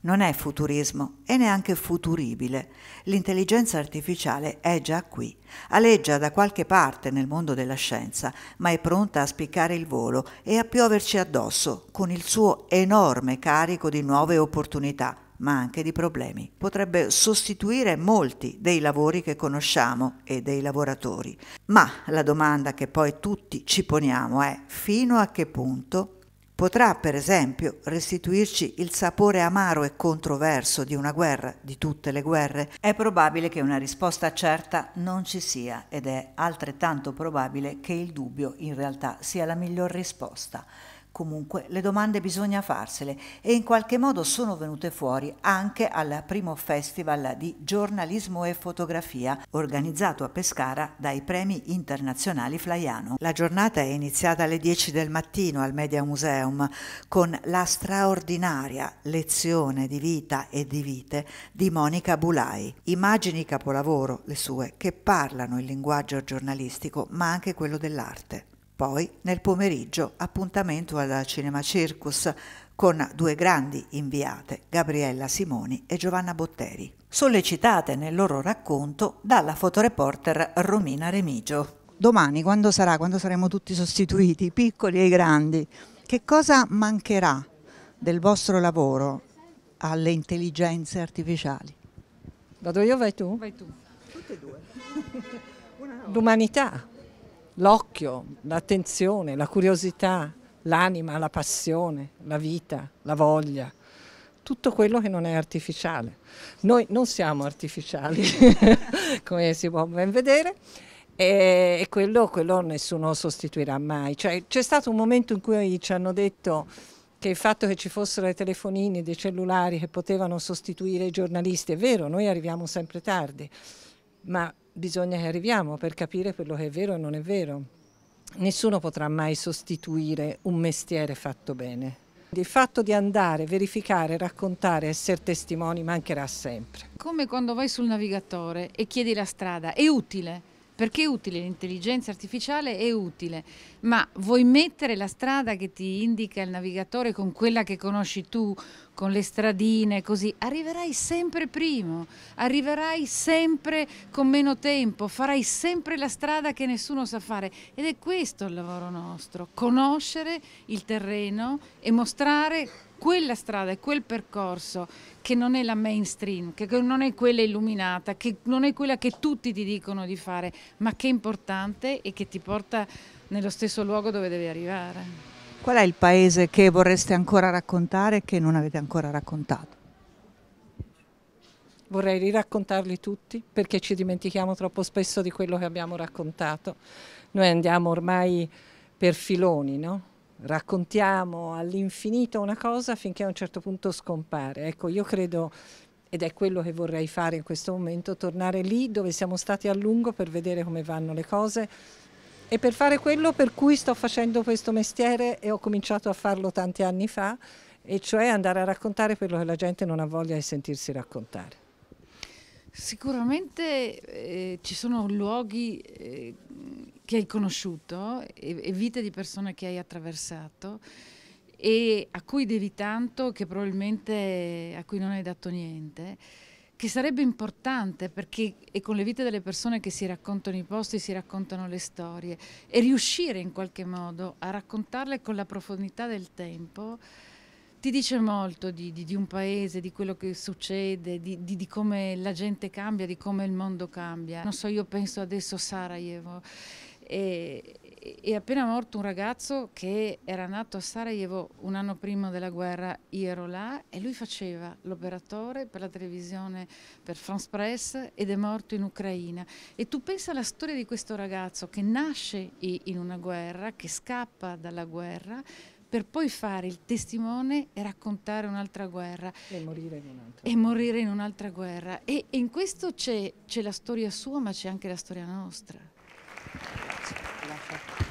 Non è futurismo e neanche futuribile. L'intelligenza artificiale è già qui, aleggia da qualche parte nel mondo della scienza, ma è pronta a spiccare il volo e a pioverci addosso con il suo enorme carico di nuove opportunità, ma anche di problemi. Potrebbe sostituire molti dei lavori che conosciamo e dei lavoratori. Ma la domanda che poi tutti ci poniamo è fino a che punto Potrà, per esempio, restituirci il sapore amaro e controverso di una guerra, di tutte le guerre? È probabile che una risposta certa non ci sia ed è altrettanto probabile che il dubbio in realtà sia la miglior risposta. Comunque le domande bisogna farsele e in qualche modo sono venute fuori anche al primo festival di giornalismo e fotografia organizzato a Pescara dai premi internazionali Flaiano. La giornata è iniziata alle 10 del mattino al Media Museum con la straordinaria lezione di vita e di vite di Monica Bulai. Immagini capolavoro, le sue, che parlano il linguaggio giornalistico ma anche quello dell'arte. Poi nel pomeriggio appuntamento al Cinema Circus con due grandi inviate, Gabriella Simoni e Giovanna Botteri, sollecitate nel loro racconto dalla fotoreporter Romina Remigio. Domani quando sarà? Quando saremo tutti sostituiti, i piccoli e i grandi, che cosa mancherà del vostro lavoro alle intelligenze artificiali? Vado io, vai tu? Vai tu. Tutte e due. L'umanità l'occhio, l'attenzione, la curiosità, l'anima, la passione, la vita, la voglia, tutto quello che non è artificiale. Noi non siamo artificiali, come si può ben vedere, e, quello, quello nessuno sostituirà mai. Cioè, c'è stato un momento in cui ci hanno detto che il fatto che ci fossero i telefonini, dei cellulari che potevano sostituire i giornalisti, è vero, noi arriviamo sempre tardi, ma bisogna che arriviamo per capire quello che è vero e non è vero. Nessuno potrà mai sostituire un mestiere fatto bene. Il fatto di andare, verificare, raccontare, essere testimoni mancherà sempre. Come quando vai sul navigatore e chiedi la strada, è utile, perché è utile l'intelligenza artificiale, è utile, ma vuoi mettere la strada che ti indica il navigatore con quella che conosci tu, con le stradine, così, arriverai sempre primo, arriverai sempre con meno tempo, farai sempre la strada che nessuno sa fare. Ed è questo il lavoro nostro, conoscere il terreno e mostrare quella strada e quel percorso che non è la mainstream, che non è quella illuminata, che non è quella che tutti ti dicono di fare, ma che è importante e che ti porta nello stesso luogo dove devi arrivare. Qual è il paese che vorreste ancora raccontare e che non avete ancora raccontato? Vorrei riraccontarli tutti perché ci dimentichiamo troppo spesso di quello che abbiamo raccontato. Noi andiamo ormai per filoni, no? Raccontiamo all'infinito una cosa finché a un certo punto scompare. Ecco, io credo ed è quello che vorrei fare in questo momento, tornare lì dove siamo stati a lungo per vedere come vanno le cose, e per fare quello per cui sto facendo questo mestiere e ho cominciato a farlo tanti anni fa, e cioè andare a raccontare quello che la gente non ha voglia di sentirsi raccontare. Sicuramente eh, ci sono luoghi eh, che hai conosciuto e, e vite di persone che hai attraversato e a cui devi tanto che probabilmente a cui non hai dato niente che sarebbe importante perché è con le vite delle persone che si raccontano i posti, si raccontano le storie e riuscire in qualche modo a raccontarle con la profondità del tempo ti dice molto di, di, di un paese, di quello che succede, di, di, come la gente cambia, di come il mondo cambia. Non so, io penso adesso a Sarajevo e, è appena morto un ragazzo che era nato a Sarajevo un anno prima della guerra, io ero là e lui faceva l'operatore per la televisione, per France Press ed è morto in Ucraina. E tu pensa alla storia di questo ragazzo che nasce in una guerra, che scappa dalla guerra per poi fare il testimone e raccontare un'altra guerra. E morire in un'altra. E morire in un'altra guerra. E, e in questo c'è la storia sua ma c'è anche la storia nostra. Thank you.